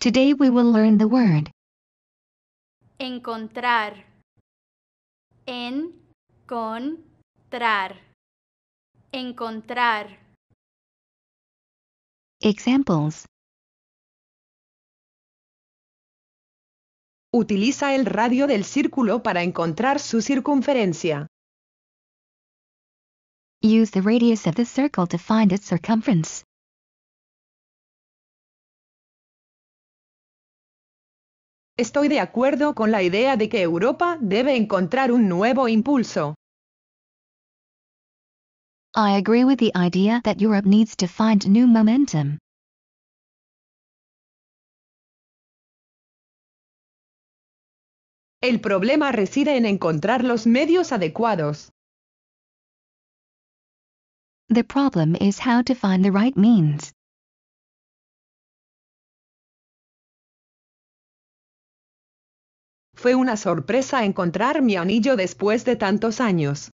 Today we will learn the word encontrar En encontrar encontrar Examples Utiliza el radio del círculo para encontrar su circunferencia. Use the radius of the circle to find its circumference. Estoy de acuerdo con la idea de que Europa debe encontrar un nuevo impulso. I agree with the idea that Europe needs to find new momentum. El problema reside en encontrar los medios adecuados. The problem is how to find the right means. Fue una sorpresa encontrar mi anillo después de tantos años.